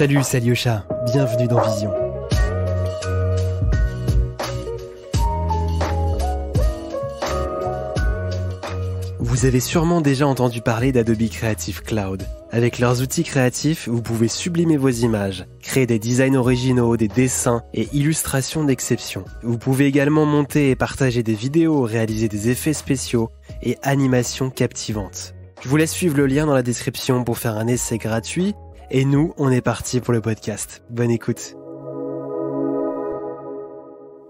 Salut, c'est Bienvenue dans Vision. Vous avez sûrement déjà entendu parler d'Adobe Creative Cloud. Avec leurs outils créatifs, vous pouvez sublimer vos images, créer des designs originaux, des dessins et illustrations d'exception. Vous pouvez également monter et partager des vidéos, réaliser des effets spéciaux et animations captivantes. Je vous laisse suivre le lien dans la description pour faire un essai gratuit et nous, on est parti pour le podcast. Bonne écoute.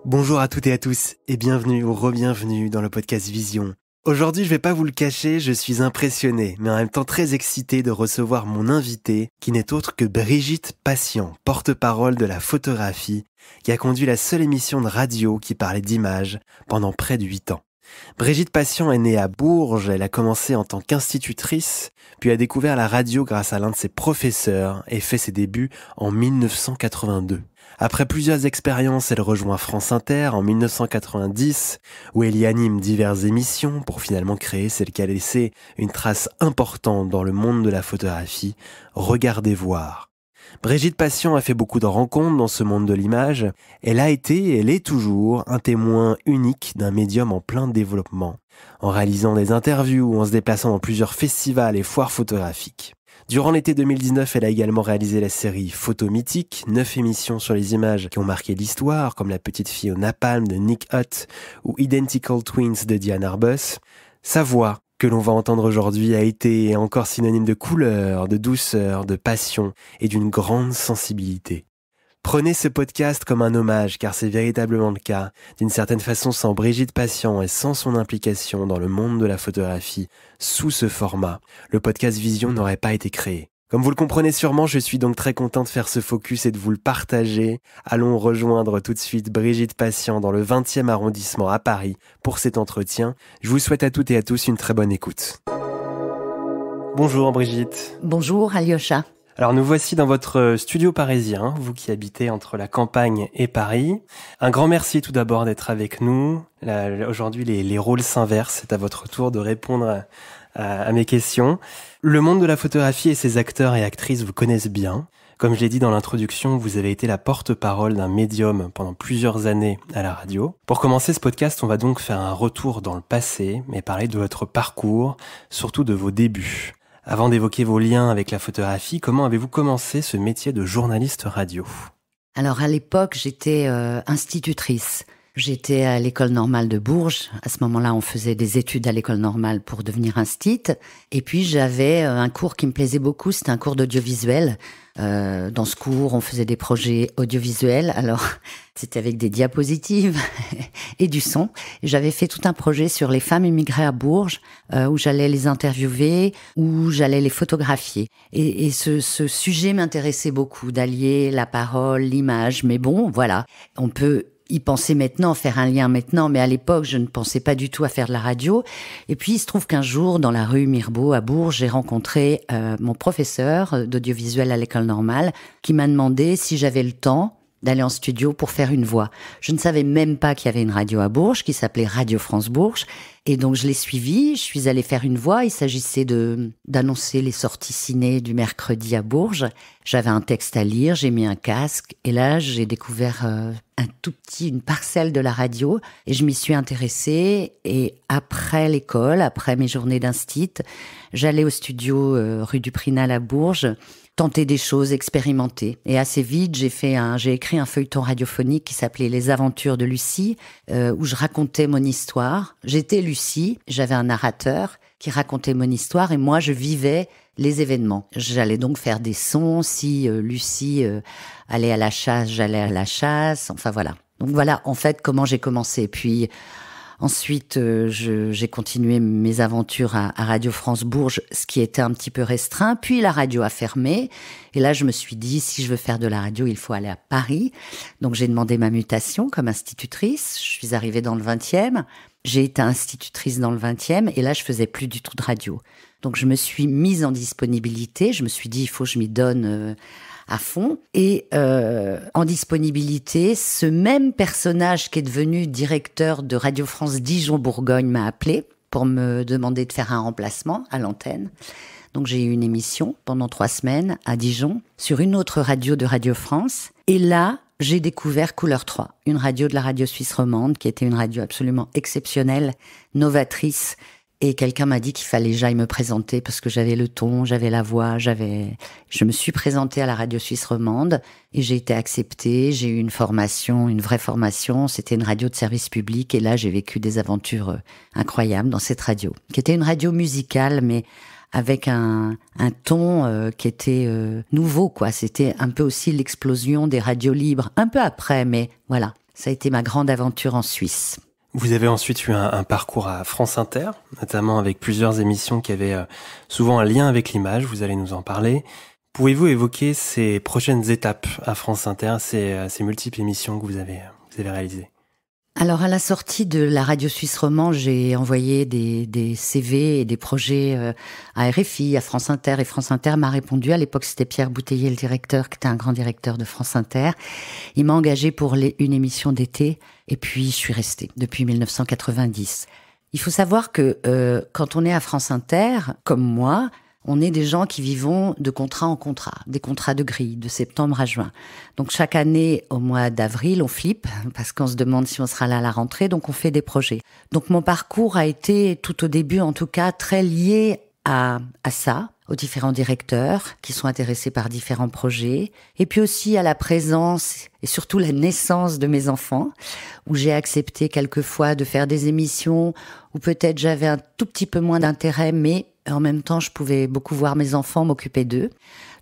Bonjour à toutes et à tous et bienvenue ou re-bienvenue dans le podcast Vision. Aujourd'hui, je vais pas vous le cacher, je suis impressionné, mais en même temps très excité de recevoir mon invité, qui n'est autre que Brigitte Patient, porte-parole de la photographie, qui a conduit la seule émission de radio qui parlait d'images pendant près de 8 ans. Brigitte Patient est née à Bourges, elle a commencé en tant qu'institutrice, puis a découvert la radio grâce à l'un de ses professeurs et fait ses débuts en 1982. Après plusieurs expériences, elle rejoint France Inter en 1990, où elle y anime diverses émissions pour finalement créer celle qui a laissé une trace importante dans le monde de la photographie, Regardez voir. Brigitte Passion a fait beaucoup de rencontres dans ce monde de l'image. Elle a été elle est toujours un témoin unique d'un médium en plein développement, en réalisant des interviews ou en se déplaçant dans plusieurs festivals et foires photographiques. Durant l'été 2019, elle a également réalisé la série Photo Mythique, neuf émissions sur les images qui ont marqué l'histoire, comme La petite fille au napalm de Nick Hutt ou Identical Twins de Diane Arbus. Sa que l'on va entendre aujourd'hui a été encore synonyme de couleur, de douceur, de passion et d'une grande sensibilité. Prenez ce podcast comme un hommage, car c'est véritablement le cas. D'une certaine façon, sans Brigitte Patient et sans son implication dans le monde de la photographie, sous ce format, le podcast Vision n'aurait pas été créé. Comme vous le comprenez sûrement, je suis donc très content de faire ce focus et de vous le partager. Allons rejoindre tout de suite Brigitte Patient dans le 20e arrondissement à Paris pour cet entretien. Je vous souhaite à toutes et à tous une très bonne écoute. Bonjour Brigitte. Bonjour Alyosha. Alors nous voici dans votre euh, studio parisien, hein, vous qui habitez entre la campagne et Paris. Un grand merci tout d'abord d'être avec nous. Aujourd'hui les, rôles s'inversent, c'est à votre tour de répondre à mes questions. Le monde de la photographie et ses acteurs et actrices vous connaissent bien. Comme je l'ai dit dans l'introduction, vous avez été la porte-parole d'un médium pendant plusieurs années à la radio. Pour commencer ce podcast, on va donc faire un retour dans le passé, et parler de votre parcours, surtout de vos débuts. Avant d'évoquer vos liens avec la photographie, comment avez-vous commencé ce métier de journaliste radio Alors à l'époque, j'étais euh, institutrice. J'étais à l'école normale de Bourges. À ce moment-là, on faisait des études à l'école normale pour devenir instite. Et puis, j'avais euh, un cours qui me plaisait beaucoup. C'était un cours d'audiovisuel. Euh, dans ce cours, on faisait des projets audiovisuels. Alors, c'était avec des diapositives et du son. J'avais fait tout un projet sur les femmes immigrées à Bourges, euh, où j'allais les interviewer, où j'allais les photographier. Et, ce, ce sujet m'intéressait beaucoup, d'allier la parole, l'image. Mais bon, voilà, on peut il pensait maintenant, faire un lien maintenant, mais à l'époque, je ne pensais pas du tout à faire de la radio. Et puis, il se trouve qu'un jour, dans la rue Mirbeau à Bourges, j'ai rencontré euh, mon professeur d'audiovisuel à l'école normale, qui m'a demandé si j'avais le temps d'aller en studio pour faire une voix. Je ne savais même pas qu'il y avait une radio à Bourges qui s'appelait Radio France Bourges. Et donc je l'ai suivie, je suis allée faire une voix. Il s'agissait de d'annoncer les sorties ciné du mercredi à Bourges. J'avais un texte à lire, j'ai mis un casque. Et là, j'ai découvert euh, un tout petit, une parcelle de la radio. Et je m'y suis intéressée. Et après l'école, après mes journées d'instit, j'allais au studio euh, rue du Prinal à Bourges tenter des choses, expérimenter. Et assez vite, j'ai fait un, j'ai écrit un feuilleton radiophonique qui s'appelait Les Aventures de Lucie, euh, où je racontais mon histoire. J'étais Lucie, j'avais un narrateur qui racontait mon histoire et moi je vivais les événements. J'allais donc faire des sons si euh, Lucie euh, allait à la chasse, j'allais à la chasse. Enfin voilà. Donc voilà en fait comment j'ai commencé. Puis Ensuite, euh, j'ai continué mes aventures à, à, Radio France Bourges, ce qui était un petit peu restreint. Puis la radio a fermé. Et là, je me suis dit, si je veux faire de la radio, il faut aller à Paris. Donc j'ai demandé ma mutation comme institutrice. Je suis arrivée dans le 20e. J'ai été institutrice dans le 20e et là, je faisais plus du tout de radio. Donc je me suis mise en disponibilité. Je me suis dit, il faut que je m'y donne. Euh, à fond. Et euh, en disponibilité, ce même personnage qui est devenu directeur de Radio France Dijon-Bourgogne m'a appelé pour me demander de faire un remplacement à l'antenne. Donc j'ai eu une émission pendant trois semaines à Dijon sur une autre radio de Radio France. Et là, j'ai découvert Couleur 3, une radio de la radio suisse romande qui était une radio absolument exceptionnelle, novatrice, et quelqu'un m'a dit qu'il fallait j'aille me présenter parce que j'avais le ton, j'avais la voix, j'avais. Je me suis présentée à la radio suisse romande et j'ai été acceptée. J'ai eu une formation, une vraie formation. C'était une radio de service public et là j'ai vécu des aventures euh, incroyables dans cette radio, qui était une radio musicale mais avec un, ton euh, qui était euh, nouveau quoi. C'était un peu aussi l'explosion des radios libres, un peu après, mais voilà. Ça a été ma grande aventure en Suisse. Vous avez ensuite eu un, parcours à France Inter, notamment avec plusieurs émissions qui avaient euh, souvent un lien avec l'image, vous allez nous en parler. Pouvez-vous évoquer ces prochaines étapes à France Inter, ces, euh, ces multiples émissions que vous avez, euh, vous avez réalisées alors à la sortie de la radio suisse romande, j'ai envoyé des, CV et des projets euh, à RFI, à France Inter, et France Inter m'a répondu. À l'époque, c'était Pierre Bouteiller, le directeur, qui était un grand directeur de France Inter. Il m'a engagé pour les, une émission d'été, et puis je suis resté depuis 1990. Il faut savoir que euh, quand on est à France Inter, comme moi, on est des gens qui vivons de contrat en contrat, des contrats de grille, de septembre à juin. Donc chaque année, au mois d'avril, on flippe parce qu'on se demande si on sera là à la rentrée, donc on fait des projets. Donc mon parcours a été, tout au début en tout cas, très lié à, à ça, aux différents directeurs qui sont intéressés par différents projets, et puis aussi à la présence et surtout la naissance de mes enfants, où j'ai accepté quelquefois de faire des émissions, où peut-être j'avais un tout petit peu moins d'intérêt, mais en même temps, je pouvais beaucoup voir mes enfants, m'occuper d'eux.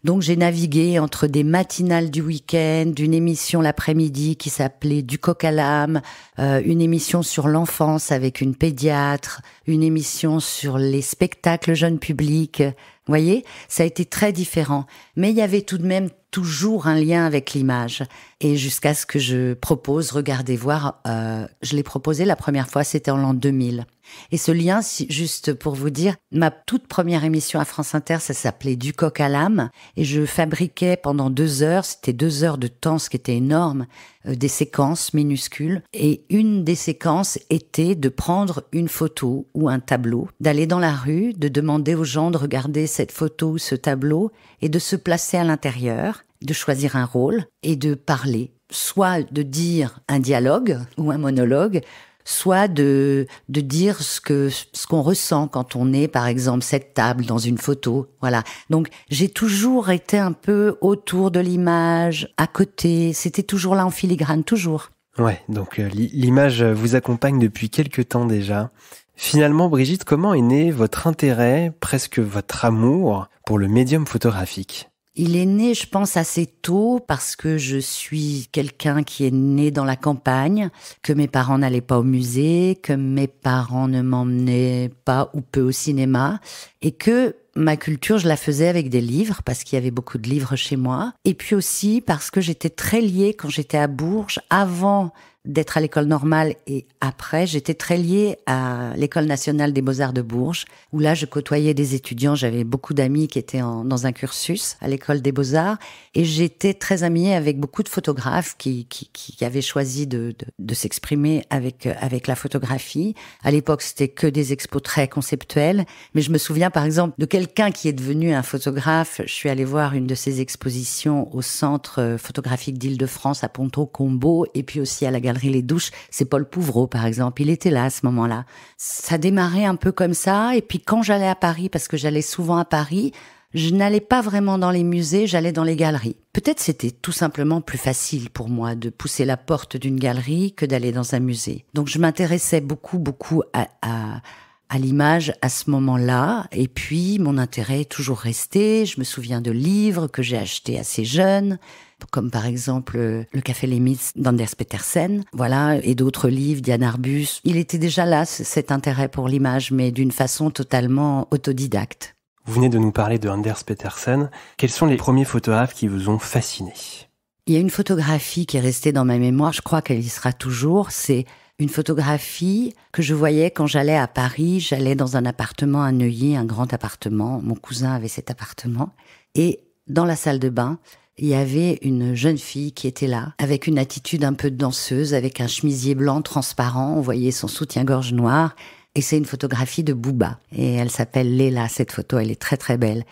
Donc j'ai navigué entre des matinales du week-end, d'une émission l'après-midi qui s'appelait Du coq à l'âme, euh, une émission sur l'enfance avec une pédiatre, une émission sur les spectacles jeunes publics. Vous voyez, ça a été très différent. Mais il y avait tout de même toujours un lien avec l'image. Et jusqu'à ce que je propose, regardez voir, euh, je l'ai proposé la première fois, c'était en l'an 2000. Et ce lien, juste pour vous dire, ma toute première émission à France Inter, ça s'appelait Du coq à l'âme. Et je fabriquais pendant deux heures, c'était deux heures de temps, ce qui était énorme, euh, des séquences minuscules. Et une des séquences était de prendre une photo ou un tableau, d'aller dans la rue, de demander aux gens de regarder cette photo ou ce tableau et de se placer à l'intérieur de choisir un rôle et de parler, soit de dire un dialogue ou un monologue, soit de, de dire ce que ce qu'on ressent quand on est, par exemple, cette table dans une photo. Voilà. Donc j'ai toujours été un peu autour de l'image, à côté. C'était toujours là en filigrane, toujours. Ouais. Donc euh, l'image euh, vous accompagne depuis quelque temps déjà. Finalement, Brigitte, comment est né votre intérêt, presque votre amour, pour le médium photographique il est né, je pense, assez tôt parce que je suis quelqu'un qui est né dans la campagne, que mes parents n'allaient pas au musée, que mes parents ne m'emmenaient pas ou peu au cinéma, et que ma culture, je la faisais avec des livres parce qu'il y avait beaucoup de livres chez moi, et puis aussi parce que j'étais très liée quand j'étais à Bourges, avant d'être à l'école normale et après, j'étais très liée à l'école nationale des beaux-arts de Bourges, où là, je côtoyais des étudiants, j'avais beaucoup d'amis qui étaient dans un cursus à l'école des beaux-arts, et j'étais très amie avec beaucoup de photographes qui, qui, qui avaient choisi de, de, s'exprimer avec, avec la photographie. À l'époque, c'était que des expos très conceptuels, mais je me souviens par exemple de quelqu'un qui est devenu un photographe. Je suis allée voir une de ses expositions au Centre euh, photographique d'Île-de-France à Ponto Combo, et puis aussi à la Galerie les douches, c'est Paul Pouvreau par exemple, il était là à ce moment-là. Ça démarrait un peu comme ça, et puis quand j'allais à Paris, parce que j'allais souvent à Paris, je n'allais pas vraiment dans les musées, j'allais dans les galeries. Peut-être c'était tout simplement plus facile pour moi de pousser la porte d'une galerie que d'aller dans un musée. Donc je m'intéressais beaucoup, beaucoup à à l'image à ce moment-là. Et puis, mon intérêt est toujours resté. Je me souviens de livres que j'ai achetés assez jeunes, comme par exemple euh, Le Café Les d'Anders Petersen, voilà, et d'autres livres, Diane Arbus. Il était déjà là, cet intérêt pour l'image, mais d'une façon totalement autodidacte. Vous venez de nous parler de Anders Petersen. Quels sont les premiers photographes qui vous ont fasciné Il y a une photographie qui est restée dans ma mémoire, je crois qu'elle y sera toujours, c'est une photographie que je voyais quand j'allais à Paris. J'allais dans un appartement à Neuilly, un grand appartement. Mon cousin avait cet appartement. Et dans la salle de bain, il y avait une jeune fille qui était là, avec une attitude un peu danseuse, avec un chemisier blanc transparent. On voyait son soutien-gorge noir. Et c'est une photographie de Booba. Et elle s'appelle Léla, cette photo. Elle est très très belle.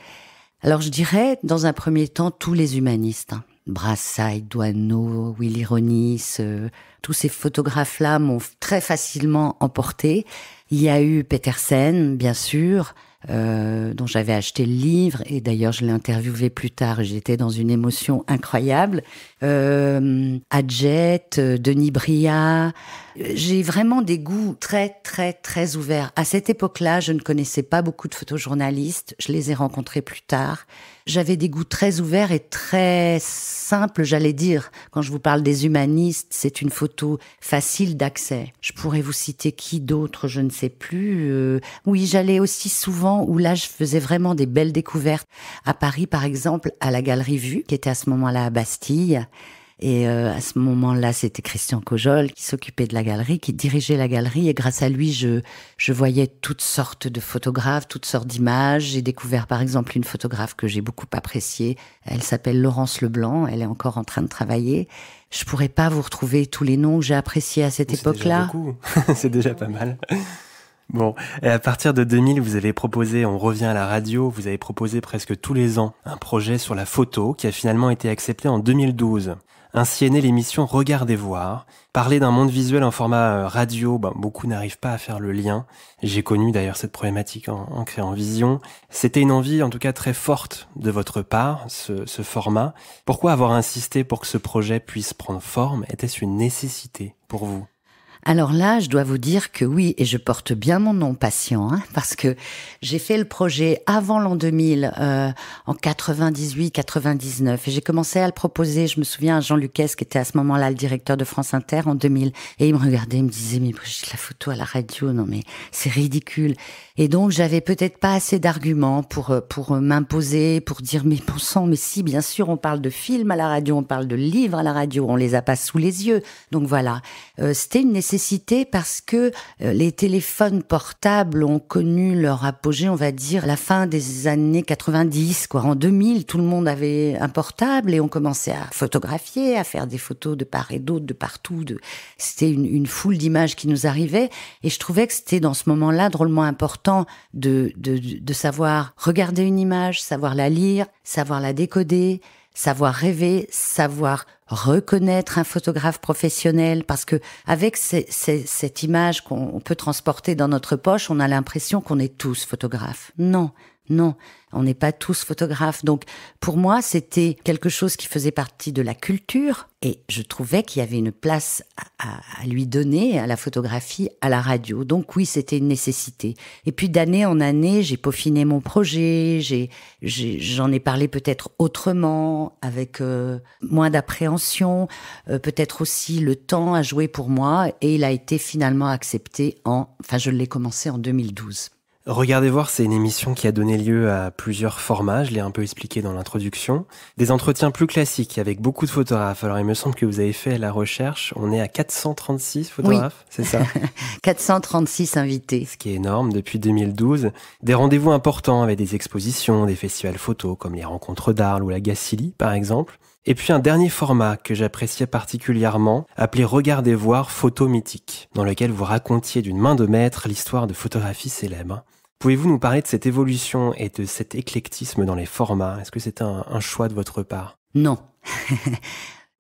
Alors je dirais, dans un premier temps, tous les humanistes. Hein. Brassai, Douaneau, Willy Ronis, euh, tous ces photographes-là m'ont très facilement emporté. Il y a eu Petersen, bien sûr, euh, dont j'avais acheté le livre, et d'ailleurs je l'ai interviewé plus tard, j'étais dans une émotion incroyable. Euh, Adjet, euh, Denis Bria, euh, j'ai vraiment des goûts très, très, très ouverts. À cette époque-là, je ne connaissais pas beaucoup de photojournalistes. Je les ai rencontrés plus tard. J'avais des goûts très ouverts et très simples, j'allais dire. Quand je vous parle des humanistes, c'est une photo facile d'accès. Je pourrais vous citer qui d'autres, je ne sais plus. Euh, oui, j'allais aussi souvent où là, je faisais vraiment des belles découvertes. À Paris, par exemple, à la Galerie Vue, qui était à ce moment-là à Bastille. Et euh, à ce moment-là, c'était Christian Cojol qui s'occupait de la galerie, qui dirigeait la galerie. Et grâce à lui, je, je voyais toutes sortes de photographes, toutes sortes d'images. J'ai découvert par exemple une photographe que j'ai beaucoup appréciée. Elle s'appelle Laurence Leblanc. Elle est encore en train de travailler. Je pourrais pas vous retrouver tous les noms que j'ai appréciés à cette oh, époque-là. C'est déjà pas mal. Bon, et à partir de 2000, vous avez proposé, on revient à la radio, vous avez proposé presque tous les ans un projet sur la photo qui a finalement été accepté en 2012. Ainsi est née l'émission Regardez voir. Parler d'un monde visuel en format euh, radio, ben, beaucoup n'arrivent pas à faire le lien. J'ai connu d'ailleurs cette problématique en, créant Vision. C'était une envie en tout cas très forte de votre part, ce, ce format. Pourquoi avoir insisté pour que ce projet puisse prendre forme Était-ce une nécessité pour vous alors là, je dois vous dire que oui, et je porte bien mon nom patient, hein, parce que j'ai fait le projet avant l'an 2000, euh, en 98-99, et j'ai commencé à le proposer, je me souviens, à Jean lucès qui était à ce moment-là le directeur de France Inter, en 2000, et il me regardait, il me disait, mais j'ai la photo à la radio, non mais c'est ridicule. Et donc, j'avais peut-être pas assez d'arguments pour, euh, pour euh, m'imposer, pour dire, mais bon sang, mais si, bien sûr, on parle de films à la radio, on parle de livres à la radio, on les a pas sous les yeux. Donc voilà, c'était une nécessité nécessité parce que euh, les téléphones portables ont connu leur apogée, on va dire, la fin des années 90, quoi. En 2000, tout le monde avait un portable et on commençait à photographier, à faire des photos de part et d'autre, de partout. De... C'était une, foule d'images qui nous arrivait et je trouvais que c'était dans ce moment-là drôlement important de, de savoir regarder une image, savoir la lire, savoir la décoder, savoir rêver, savoir reconnaître un photographe professionnel, parce que avec cette image qu'on peut transporter dans notre poche, on a l'impression qu'on est tous photographes. Non, non, on n'est pas tous photographes. Donc pour moi, c'était quelque chose qui faisait partie de la culture et je trouvais qu'il y avait une place à, lui donner à la photographie, à la radio. Donc oui, c'était une nécessité. Et puis d'année en année, j'ai peaufiné mon projet, j'en ai, parlé peut-être autrement, avec euh, moins d'appréhension, euh, peut-être aussi le temps a joué pour moi et il a été finalement accepté en, enfin je l'ai commencé en 2012. Regardez voir, c'est une émission qui a donné lieu à plusieurs formats, je l'ai un peu expliqué dans l'introduction. Des entretiens plus classiques avec beaucoup de photographes. Alors il me semble que vous avez fait la recherche, on est à 436 photographes, c'est ça 436 invités. Ce qui est énorme depuis 2012. Des rendez-vous importants avec des expositions, des festivals photos comme les rencontres d'Arles ou la Gacilly par exemple. Et puis un dernier format que j'appréciais particulièrement, appelé Regardez voir photo mythique, dans lequel vous racontiez d'une main de maître l'histoire de photographies célèbres. Pouvez-vous nous parler de cette évolution et de cet éclectisme dans les formats Est-ce que c'était un choix de votre part Non.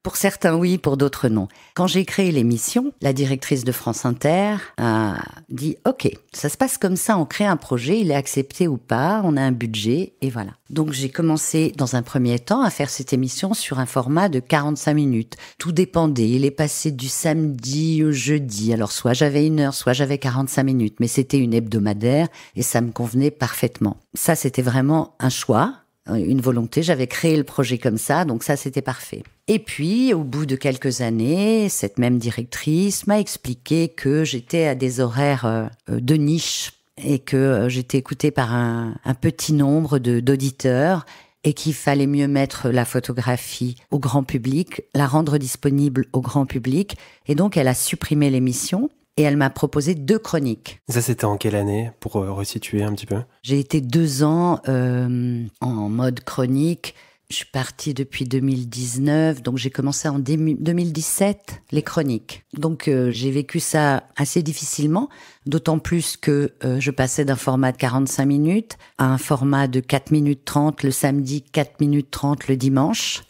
Pour certains, oui, pour d'autres, non. Quand j'ai créé l'émission, la directrice de France Inter a dit Ok, ça se passe comme ça, on crée un projet, il est accepté ou pas, on a un budget, et voilà. Donc j'ai commencé dans un premier temps à faire cette émission sur un format de 45 minutes. Tout dépendait, il est passé du samedi au jeudi. Alors soit j'avais une heure, soit j'avais 45 minutes, mais c'était une hebdomadaire et ça me convenait parfaitement. Ça, c'était vraiment un choix Hein, une volonté. J'avais créé le projet comme ça, donc ça c'était parfait. Et puis, au bout de quelques années, cette même directrice m'a expliqué que j'étais à des horaires euh, euh, de niche et que euh, j'étais écoutée par un, un petit nombre d'auditeurs et qu'il fallait mieux mettre la photographie au grand public, la rendre disponible au grand public. Et donc, elle a supprimé l'émission et elle m'a proposé deux chroniques. Ça, c'était en quelle année, pour euh, resituer un petit peu J'ai été deux ans euh, en mode chronique. Je suis partie depuis 2019, donc j'ai commencé en 2017 les chroniques. Donc euh, j'ai vécu ça assez difficilement, d'autant plus que je passais d'un format de 45 minutes à un format de 4 minutes 30 le samedi, 4 minutes 30 le dimanche,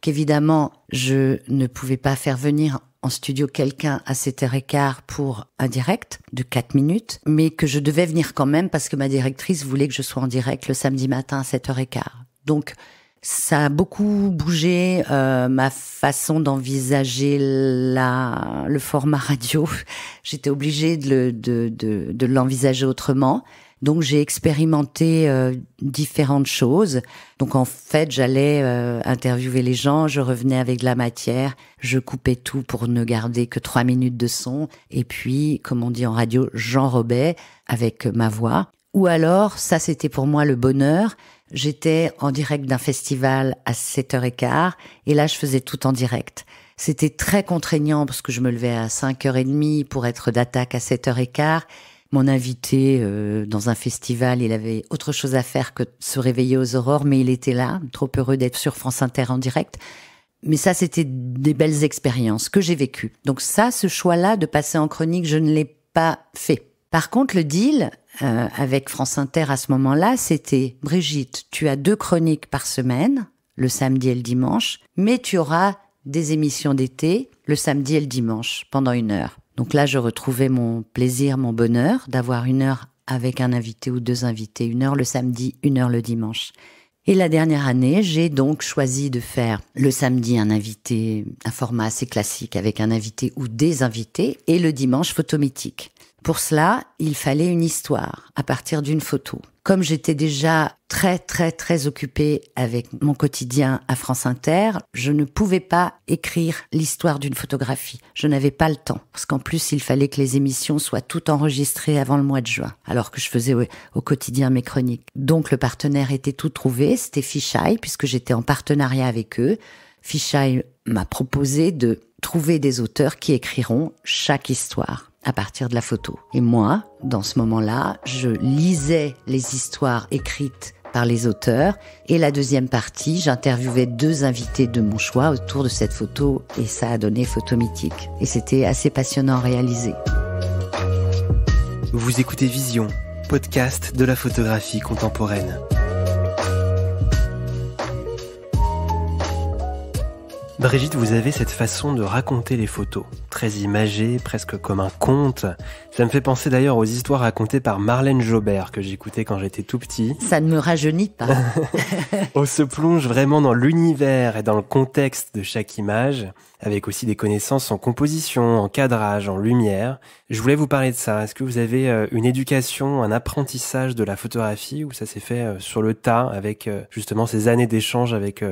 qu'évidemment je ne pouvais pas faire venir en studio quelqu'un à 7h15 pour un direct de 4 minutes, mais que je devais venir quand même parce que ma directrice voulait que je sois en direct le samedi matin à 7h15. Donc, ça a beaucoup bougé euh, ma façon d'envisager la le format radio. J'étais obligée de, de, de, de l'envisager autrement. Donc j'ai expérimenté euh, différentes choses. Donc en fait, j'allais euh, interviewer les gens, je revenais avec de la matière, je coupais tout pour ne garder que trois minutes de son, et puis, comme on dit en radio, j'enrobais avec ma voix. Ou alors, ça c'était pour moi le bonheur, j'étais en direct d'un festival à 7h15, et là je faisais tout en direct. C'était très contraignant parce que je me levais à 5h30 pour être d'attaque à 7h15 mon invité euh, dans un festival. Il avait autre chose à faire que se réveiller aux aurores, mais il était là, trop heureux d'être sur France Inter en direct. Mais ça, c'était des belles expériences que j'ai vécues. Donc ça, ce choix-là de passer en chronique, je ne l'ai pas fait. Par contre, le deal euh, avec France Inter à ce moment-là, c'était Brigitte, tu as deux chroniques par semaine, le samedi et le dimanche, mais tu auras des émissions d'été le samedi et le dimanche pendant une heure. Donc là, je retrouvais mon plaisir, mon bonheur d'avoir une heure avec un invité ou deux invités, une heure le samedi, une heure le dimanche. Et la dernière année, j'ai donc choisi de faire le samedi un invité, un format assez classique avec un invité ou des invités, et le dimanche photomythique. Pour cela, il fallait une histoire à partir d'une photo. Comme j'étais déjà très très très occupée avec mon quotidien à France Inter, je ne pouvais pas écrire l'histoire d'une photographie. Je n'avais pas le temps parce qu'en plus il fallait que les émissions soient toutes enregistrées avant le mois de juin, alors que je faisais au, quotidien mes chroniques. Donc le partenaire était tout trouvé, c'était Fisheye puisque j'étais en partenariat avec eux. Fisheye m'a proposé de trouver des auteurs qui écriront chaque histoire à partir de la photo. Et moi, dans ce moment-là, je lisais les histoires écrites par les auteurs. Et la deuxième partie, j'interviewais deux invités de mon choix autour de cette photo et ça a donné Photo Mythique. Et c'était assez passionnant à réaliser. Vous écoutez Vision, podcast de la photographie contemporaine. Brigitte, vous avez cette façon de raconter les photos très imagé, presque comme un conte. Ça me fait penser d'ailleurs aux histoires racontées par Marlène Jobert que j'écoutais quand j'étais tout petit. Ça ne me rajeunit pas. On se plonge vraiment dans l'univers et dans le contexte de chaque image, avec aussi des connaissances en composition, en cadrage, en lumière. Je voulais vous parler de ça. Est-ce que vous avez euh, une éducation, un apprentissage de la photographie ou ça s'est fait euh, sur le tas avec euh, justement ces années d'échange avec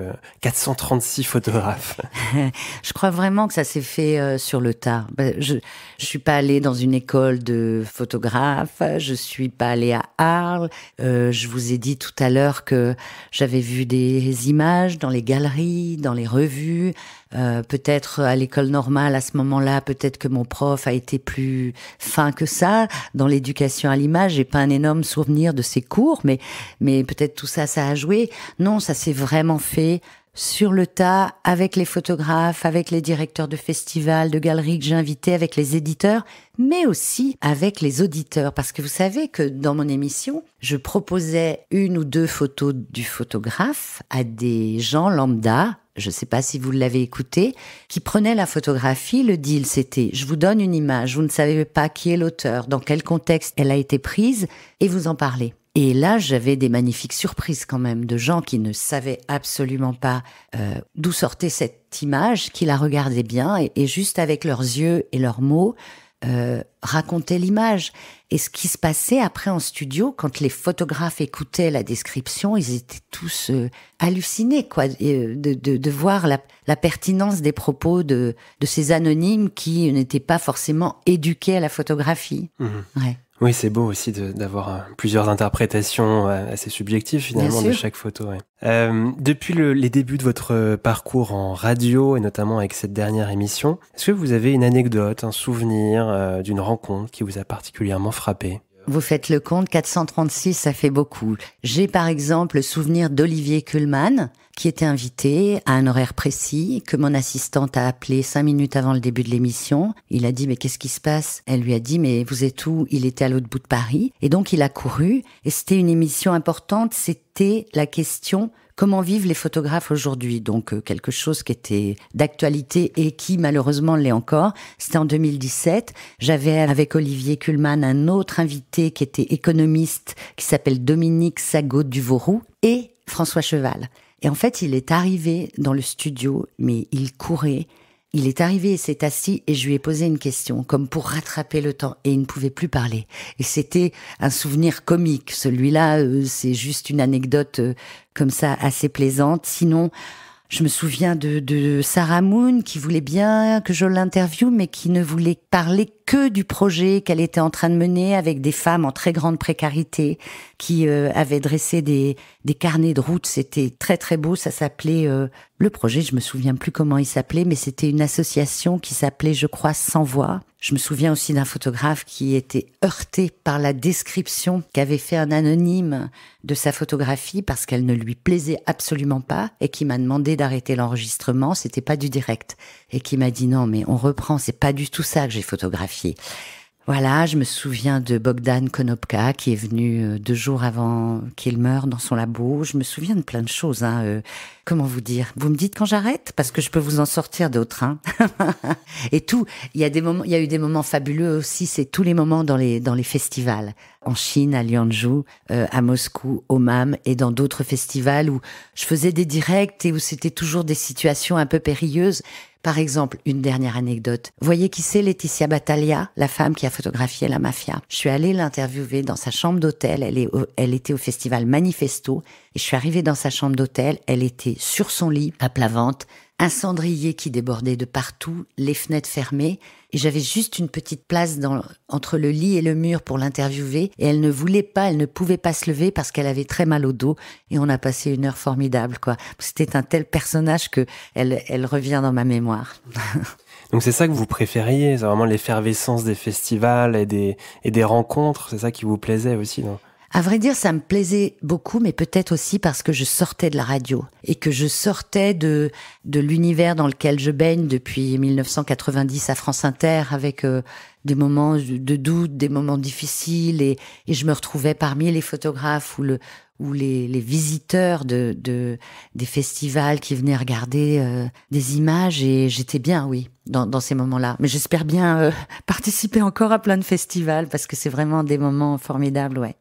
436 photographes Je crois vraiment que ça s'est fait sur le tard. Bah, je ne suis pas allée dans une école de photographe, je suis pas allée à Arles. Euh, je vous ai dit tout à l'heure que j'avais vu des images dans les galeries, dans les revues. Euh, peut-être à l'école normale à ce moment-là, peut-être que mon prof a été plus fin que ça. Dans l'éducation à l'image, j'ai pas un énorme souvenir de ses cours, mais mais peut-être tout ça, ça a joué. Non, ça s'est vraiment fait sur le tas avec les photographes, avec les directeurs de festivals, de galeries que j'invitais, avec les éditeurs, mais aussi avec les auditeurs. Parce que vous savez que dans mon émission, je proposais une ou deux photos du photographe à des gens lambda, je ne sais pas si vous l'avez écouté, qui prenaient la photographie. Le deal, c'était je vous donne une image, vous ne savez pas qui est l'auteur, dans quel contexte elle a été prise, et vous en parlez. Et là, j'avais des magnifiques surprises quand même de gens qui ne savaient absolument pas euh, d'où sortait cette image, qui la regardaient bien et, juste avec leurs yeux et leurs mots euh, racontaient l'image. Et ce qui se passait après en studio, quand les photographes écoutaient la description, ils étaient tous euh, hallucinés quoi, de, voir la, pertinence des propos de, ces anonymes qui n'étaient pas forcément éduqués à la photographie. Mmh oui, c'est beau aussi d'avoir euh, plusieurs interprétations euh, assez subjectives finalement de chaque photo. Euh, depuis les débuts de votre parcours en radio et notamment avec cette dernière émission, est-ce que vous avez une anecdote, un souvenir d'une rencontre qui vous a particulièrement frappé vous faites le compte, 436, ça fait beaucoup. J'ai par exemple le souvenir d'Olivier Kuhlmann, qui était invité à un horaire précis, que mon assistante a appelé cinq minutes avant le début de l'émission. Il a dit, mais qu'est-ce qui se passe? Elle lui a dit, mais vous êtes où? Il était à l'autre bout de Paris. Et donc, il a couru. Et c'était une émission importante. C'était la question comment vivent les photographes aujourd'hui Donc euh, quelque chose qui était d'actualité et qui malheureusement l'est encore. C'était en 2017. J'avais avec Olivier Kuhlmann un autre invité qui était économiste qui s'appelle Dominique sagot Vauroux et François Cheval. Et en fait, il est arrivé dans le studio, mais il courait. Il est arrivé et s'est assis et je lui ai posé une question, comme pour rattraper le temps, et il ne pouvait plus parler. Et c'était un souvenir comique. Celui-là, euh, c'est juste une anecdote euh, comme ça assez plaisante. Sinon, je me souviens de, de, Sarah Moon qui voulait bien que je l'interviewe, mais qui ne voulait parler que du projet qu'elle était en train de mener avec des femmes en très grande précarité qui euh, avaient dressé des, des, carnets de route. C'était très très beau. Ça s'appelait euh, le projet. Je me souviens plus comment il s'appelait, mais c'était une association qui s'appelait, je crois, Sans Voix je me souviens aussi d'un photographe qui était heurté par la description qu'avait fait un anonyme de sa photographie parce qu'elle ne lui plaisait absolument pas et qui m'a demandé d'arrêter l'enregistrement, c'était pas du direct et qui m'a dit non mais on reprend, c'est pas du tout ça que j'ai photographié. Voilà, je me souviens de Bogdan Konopka qui est venu euh, deux jours avant qu'il meure dans son labo. Je me souviens de plein de choses. Hein. Euh, comment vous dire Vous me dites quand j'arrête parce que je peux vous en sortir d'autres. Hein. et tout. Il y a des moments, il y a eu des moments fabuleux aussi. C'est tous les moments dans les dans les festivals en Chine, à Lianzhou, euh, à Moscou, au MAM et dans d'autres festivals où je faisais des directs et où c'était toujours des situations un peu périlleuses. Par exemple, une dernière anecdote. Voyez qui c'est Laetitia Battaglia, la femme qui a photographié la mafia. Je suis allé l'interviewer dans sa chambre d'hôtel. Elle, était au festival Manifesto. Et je suis arrivé dans sa chambre d'hôtel. Elle était sur son lit, à plat vente un cendrier qui débordait de partout, les fenêtres fermées, et j'avais juste une petite place dans, entre le lit et le mur pour l'interviewer, et elle ne voulait pas, elle ne pouvait pas se lever parce qu'elle avait très mal au dos, et on a passé une heure formidable, quoi. C'était un tel personnage que elle, elle revient dans ma mémoire. Donc c'est ça que vous préfériez, c'est vraiment l'effervescence des festivals et des, et des rencontres, c'est ça qui vous plaisait aussi. Non à vrai dire, ça me plaisait beaucoup, mais peut-être aussi parce que je sortais de la radio et que je sortais de, de l'univers dans lequel je baigne depuis 1990 à France Inter avec euh, des moments de doute, des moments difficiles et, et je me retrouvais parmi les photographes ou le, ou les, les visiteurs de, de, des festivals qui venaient regarder euh, des images et j'étais bien, oui, dans, dans ces moments-là. Mais j'espère bien euh, participer encore à plein de festivals parce que c'est vraiment des moments formidables, ouais.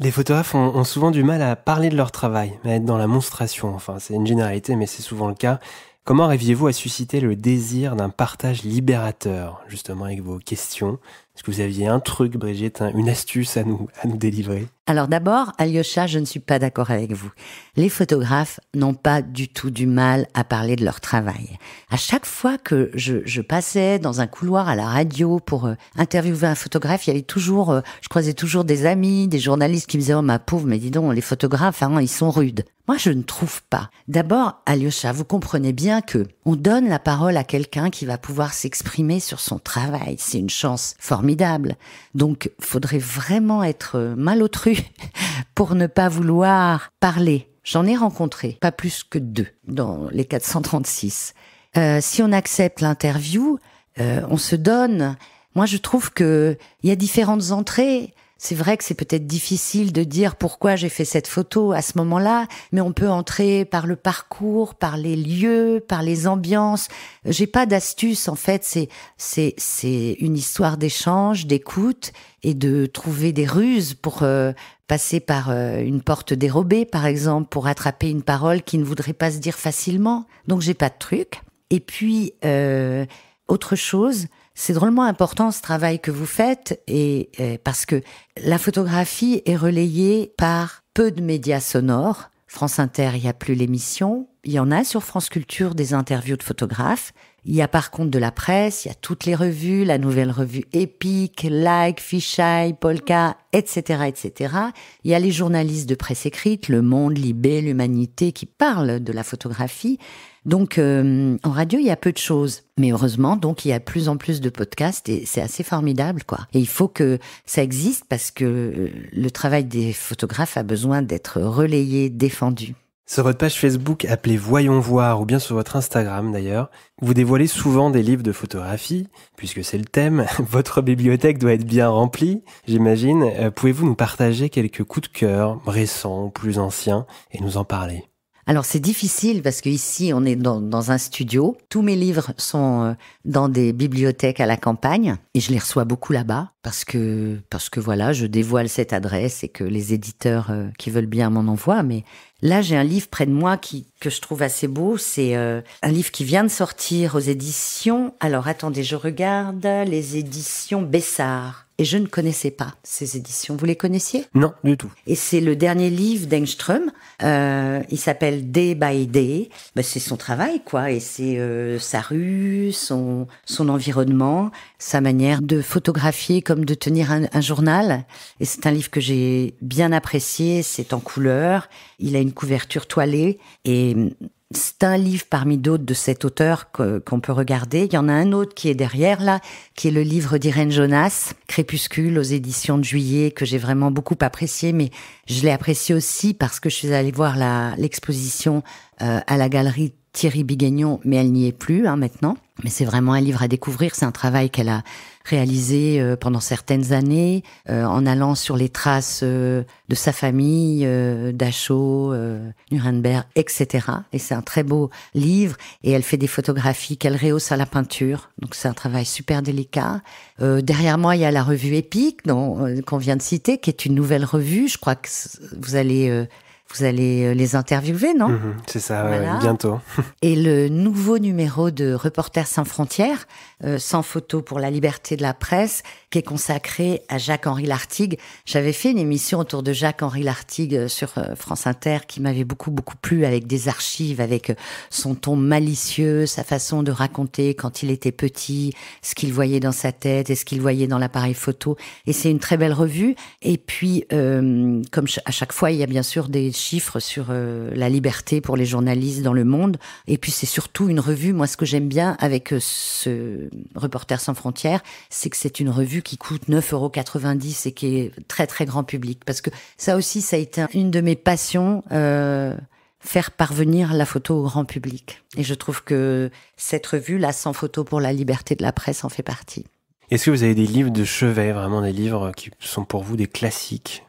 Les photographes ont, souvent du mal à parler de leur travail, à être dans la monstration. Enfin, c'est une généralité, mais c'est souvent le cas. Comment arriviez-vous à susciter le désir d'un partage libérateur, justement, avec vos questions est-ce que vous aviez un truc, Brigitte, une astuce à nous, à nous délivrer Alors d'abord, Alyosha, je ne suis pas d'accord avec vous. Les photographes n'ont pas du tout du mal à parler de leur travail. À chaque fois que je, passais dans un couloir à la radio pour euh, interviewer un photographe, il y avait toujours, euh, je croisais toujours des amis, des journalistes qui me disaient Oh ma pauvre, mais dis donc, les photographes, hein, ils sont rudes. Moi, je ne trouve pas. D'abord, Alyosha, vous comprenez bien que on donne la parole à quelqu'un qui va pouvoir s'exprimer sur son travail. C'est une chance formidable donc, Donc, faudrait vraiment être euh, malotru pour ne pas vouloir parler. J'en ai rencontré pas plus que deux dans les 436. Euh, si on accepte l'interview, euh, on se donne. Moi, je trouve que il y a différentes entrées. C'est vrai que c'est peut-être difficile de dire pourquoi j'ai fait cette photo à ce moment-là, mais on peut entrer par le parcours, par les lieux, par les ambiances. J'ai pas d'astuce en fait, c'est c'est c'est une histoire d'échange, d'écoute et de trouver des ruses pour euh, passer par euh, une porte dérobée par exemple pour attraper une parole qui ne voudrait pas se dire facilement. Donc j'ai pas de truc. Et puis euh, autre chose, c'est drôlement important ce travail que vous faites et, parce que la photographie est relayée par peu de médias sonores. France Inter, il n'y a plus l'émission. Il y en a sur France Culture des interviews de photographes. Il y a par contre de la presse, il y a toutes les revues, la nouvelle revue Épique, Like, Fisheye, Polka, etc., etc. Il y a les journalistes de presse écrite, Le Monde, Libé, l'Humanité qui parlent de la photographie. Donc euh, en radio, il y a peu de choses. Mais heureusement, donc il y a de plus en plus de podcasts et c'est assez formidable, quoi. Et il faut que ça existe parce que euh, le travail des photographes a besoin d'être relayé, défendu. Sur votre page Facebook appelée Voyons voir ou bien sur votre Instagram d'ailleurs, vous dévoilez souvent des livres de photographie, puisque c'est le thème. Votre bibliothèque doit être bien remplie, j'imagine. Euh, pouvez-vous nous partager quelques coups de cœur récents ou plus anciens et nous en parler alors c'est difficile parce qu'ici on est dans, un studio. Tous mes livres sont euh, dans des bibliothèques à la campagne et je les reçois beaucoup là-bas parce que parce que voilà, je dévoile cette adresse et que les éditeurs euh, qui veulent bien m'en envoient. Mais là j'ai un livre près de moi qui que je trouve assez beau. C'est euh, un livre qui vient de sortir aux éditions. Alors attendez, je regarde les éditions Bessard. Et je ne connaissais pas ces éditions. Vous les connaissiez Non, du tout. Et c'est le dernier livre d'Engström. Euh, il s'appelle Day by Day. Bah, c'est son travail, quoi. Et c'est euh, sa rue, son, son environnement, sa manière de photographier comme de tenir un, journal. Et c'est un livre que j'ai bien apprécié. C'est en couleur. Il a une couverture toilée. Et c'est un livre parmi d'autres de cet auteur qu'on peut regarder. Il y en a un autre qui est derrière là, qui est le livre d'Irène Jonas, Crépuscule aux éditions de juillet, que j'ai vraiment beaucoup apprécié, mais je l'ai apprécié aussi parce que je suis allée voir l'exposition euh, à la galerie Thierry Bigagnon, mais elle n'y est plus hein, maintenant. Mais c'est vraiment un livre à découvrir. C'est un travail qu'elle a réalisé euh, pendant certaines années, euh, en allant sur les traces euh, de sa famille, Dachau, Nuremberg, etc. Et c'est un très beau livre. Et elle fait des photographies qu'elle rehausse à la peinture. Donc c'est un travail super délicat. derrière moi, il y a la revue Épique, qu'on vient de citer, qui est une nouvelle revue. Je crois que vous allez vous allez euh, les interviewer, non mhm, C'est ça, bientôt. Et le nouveau numéro de Reporters sans frontières, euh, sans photo pour la liberté de la presse, qui est consacré à Jacques-Henri Lartigue. J'avais fait une émission autour de Jacques-Henri Lartigue euh, sur euh, France Inter qui m'avait beaucoup, beaucoup plu avec des archives, avec euh, son ton malicieux, sa façon de raconter quand il était petit, ce qu'il voyait dans sa tête et ce qu'il voyait dans l'appareil photo. Et c'est une très belle revue. Et puis, comme à chaque fois, il y a bien sûr des chiffres sur la liberté pour les journalistes dans le monde. Et puis, c'est surtout une revue, moi, ce que j'aime bien avec ce Reporter sans frontières, c'est que c'est une revue qui coûte euros et qui est très très grand public. Parce que ça aussi, ça a été une de mes passions, euh, faire parvenir la photo au grand public. Et je trouve que cette revue, la sans photos pour la liberté de la presse, en fait partie. Est-ce que vous avez des livres de chevet, vraiment des livres qui sont pour vous des classiques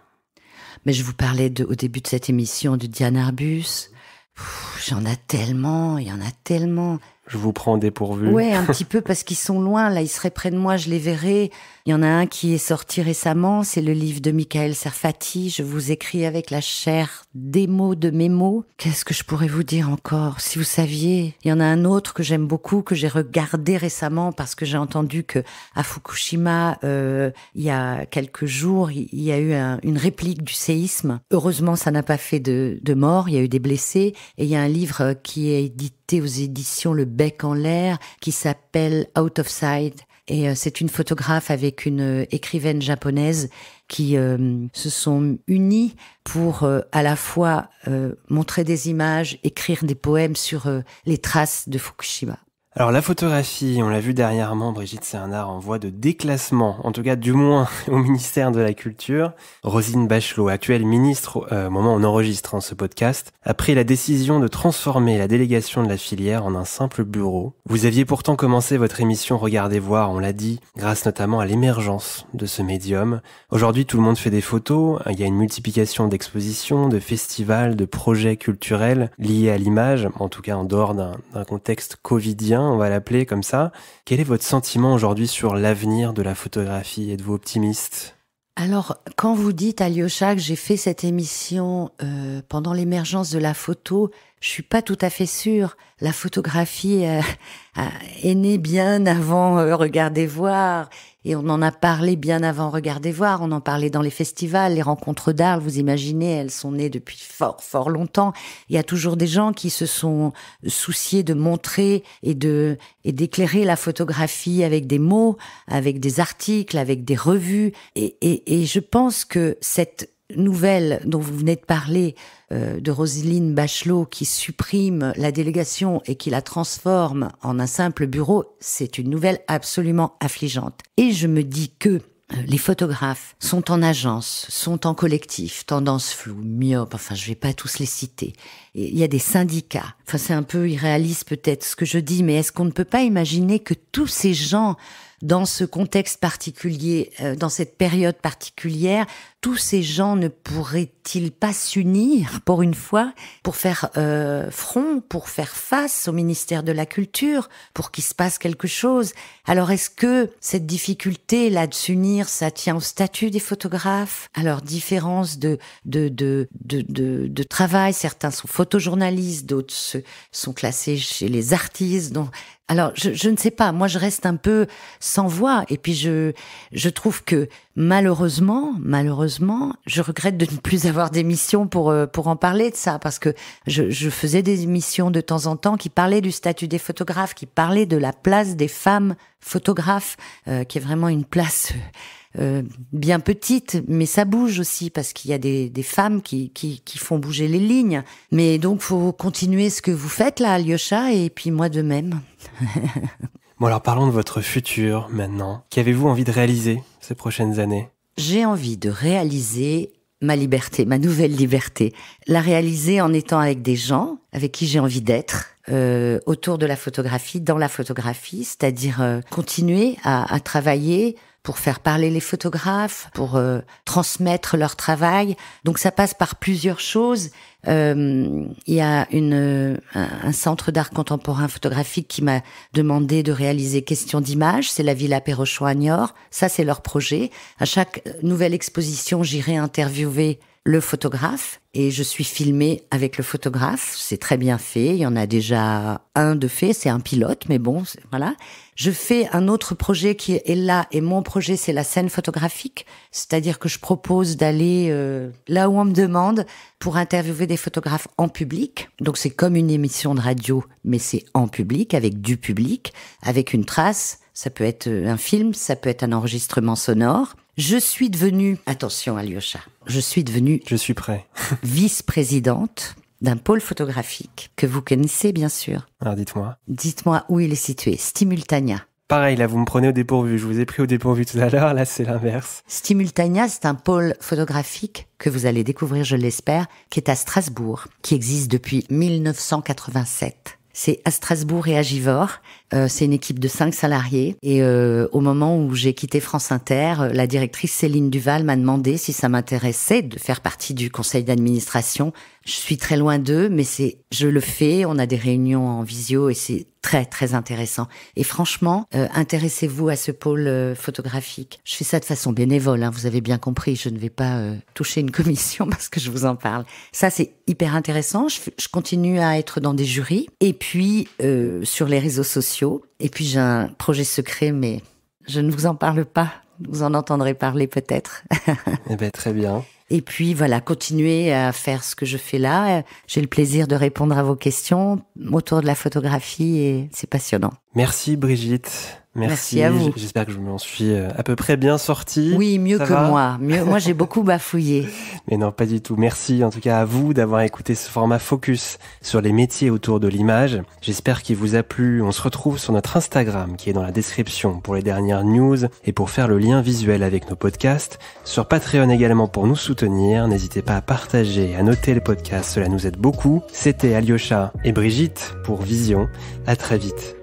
Mais je vous parlais de, au début de cette émission de Diane Arbus. J'en ai tellement, il y en a tellement je vous prends dépourvu. Ouais, un petit peu parce qu'ils sont loin. Là, ils seraient près de moi, je les verrais. Il y en a un qui est sorti récemment, c'est le livre de Michael Serfati. Je vous écris avec la chair des mots de mes mots. Qu'est-ce que je pourrais vous dire encore Si vous saviez, il y en a un autre que j'aime beaucoup, que j'ai regardé récemment parce que j'ai entendu que à Fukushima, euh, il y a quelques jours, il y a eu une réplique du séisme. Heureusement, ça n'a pas fait de, de mort. Il y a eu des blessés. Et il y a un livre qui est édité aux éditions Le Bec en l'air, qui s'appelle Out of Sight. Et euh, c'est une photographe avec une euh, écrivaine japonaise qui euh, se sont unies pour à la fois montrer des images, écrire des poèmes sur les traces de Fukushima. Alors la photographie, on l'a vu dernièrement, Brigitte, c'est en voie de déclassement, en tout cas du moins au ministère de la Culture. Rosine Bachelot, actuelle ministre au euh, moment où on enregistre hein, ce podcast, a pris la décision de transformer la délégation de la filière en un simple bureau. Vous aviez pourtant commencé votre émission Regardez voir, on l'a dit, grâce notamment à l'émergence de ce médium. Aujourd'hui tout le monde fait des photos, il y a une multiplication d'expositions, de festivals, de projets culturels liés à l'image, en tout cas en dehors d'un contexte covidien on va l'appeler comme ça. Quel est votre sentiment aujourd'hui sur l'avenir de la photographie Êtes-vous optimiste alors, quand vous dites, Alyosha, que j'ai fait cette émission euh, pendant l'émergence de la photo, je suis pas tout à fait sûre. La photographie euh, est née bien avant regarder euh, Regardez voir et on en a parlé bien avant Regardez voir, on en parlait dans les festivals, les rencontres d'art, vous imaginez, elles sont nées depuis fort, fort longtemps. Il y a toujours des gens qui se sont souciés de montrer et de, et d'éclairer la photographie avec des mots, avec des articles, avec des revues. et, et je pense que cette nouvelle dont vous venez de parler, euh, de Roselyne Bachelot qui supprime la délégation et qui la transforme en un simple bureau, c'est une nouvelle absolument affligeante. Et je me dis que euh, les photographes sont en agence, sont en collectif, tendance floue, myope, enfin je vais pas tous les citer. il y a des syndicats. Enfin c'est un peu irréaliste peut-être ce que je dis, mais est-ce qu'on ne peut pas imaginer que tous ces gens dans ce contexte particulier, euh, dans cette période particulière, tous ces gens ne pourraient-ils pas s'unir pour une fois, pour faire euh, front, pour faire face au ministère de la Culture, pour qu'il se passe quelque chose Alors est-ce que cette difficulté là de s'unir, ça tient au statut des photographes Alors différence de de, de de, de, travail, certains sont photojournalistes, d'autres sont classés chez les artistes. Donc alors, je, je, ne sais pas. Moi, je reste un peu sans voix. Et puis, je, je trouve que malheureusement, malheureusement, je regrette de ne plus avoir d'émissions pour euh, pour en parler de ça parce que je, faisais des émissions de temps en temps qui parlaient du statut des photographes, qui parlaient de la place des femmes photographes, euh, qui est vraiment une place. Euh, bien petite, mais ça bouge aussi parce qu'il y a des, femmes qui, font bouger les lignes. Mais donc, faut continuer ce que vous faites là, Alyosha, et puis moi de même. bon, alors parlons de votre futur maintenant. Qu'avez-vous envie de réaliser prochaines années J'ai envie de réaliser ma liberté, ma nouvelle liberté. La réaliser en étant avec des gens avec qui j'ai envie d'être, euh, autour de la photographie, dans la photographie, c'est-à-dire euh, continuer à travailler pour faire parler les photographes, pour euh, transmettre leur travail. Donc ça passe par plusieurs choses. Euh, il y a une, euh, un, centre d'art contemporain photographique qui m'a demandé de réaliser Question d'image, c'est la Villa Perrochon à Niort. Ça, c'est leur projet. À chaque nouvelle exposition, j'irai interviewer le photographe et je suis filmée avec le photographe. C'est très bien fait. Il y en a déjà un de fait. C'est un pilote, mais bon, voilà. Je fais un autre projet qui est là et mon projet, c'est la scène photographique. C'est-à-dire que je propose d'aller euh, là où on me demande pour interviewer des photographes en public. Donc c'est comme une émission de radio, mais c'est en public, avec du public, avec une trace. Ça peut être euh, un film, ça peut être un enregistrement sonore. Je suis devenue, attention Alyosha, je suis devenue... Je suis prêt. vice-présidente d'un pôle photographique que vous connaissez bien sûr. Alors dites-moi. Dites-moi où il est situé, Stimultania. Pareil, là, vous me prenez au dépourvu. Je vous ai pris au dépourvu tout à l'heure. Là, c'est l'inverse. Stimultania, c'est un pôle photographique que vous allez découvrir, je l'espère, qui est à Strasbourg, qui existe depuis 1987. C'est à Strasbourg et à Givor, euh, c'est une équipe de cinq salariés. Et euh, au moment où j'ai quitté France Inter, euh, la directrice Céline Duval m'a demandé si ça m'intéressait de faire partie du conseil d'administration. Je suis très loin d'eux, mais c'est je le fais. On a des réunions en visio et c'est très très intéressant. Et franchement, euh, intéressez-vous à ce pôle euh, photographique. Je fais ça de façon bénévole, hein, vous avez bien compris, je ne vais pas euh, toucher une commission parce que je vous en parle. Ça c'est hyper intéressant, je, je, continue à être dans des jurys et puis euh, sur les réseaux sociaux. Et puis j'ai un projet secret mais je ne vous en parle pas, vous en entendrez parler peut-être. eh ben, très bien. Et puis voilà, continuer à faire ce que je fais là. J'ai le plaisir de répondre à vos questions autour de la photographie et c'est passionnant. Merci Brigitte. Merci. à vous. J'espère que je m'en suis euh, à peu près bien sorti. Oui, mieux que moi. moi, j'ai beaucoup bafouillé. Mais non, pas du tout. Merci en tout cas à vous d'avoir écouté ce format focus sur les métiers autour de l'image. J'espère qu'il vous a plu. On se retrouve sur notre Instagram qui est dans la description pour les dernières news et pour faire le lien visuel avec nos podcasts. Sur Patreon également pour nous soutenir. N'hésitez pas à partager, à noter le podcast. Cela nous aide beaucoup. C'était Alyosha et Brigitte pour Vision. À très vite.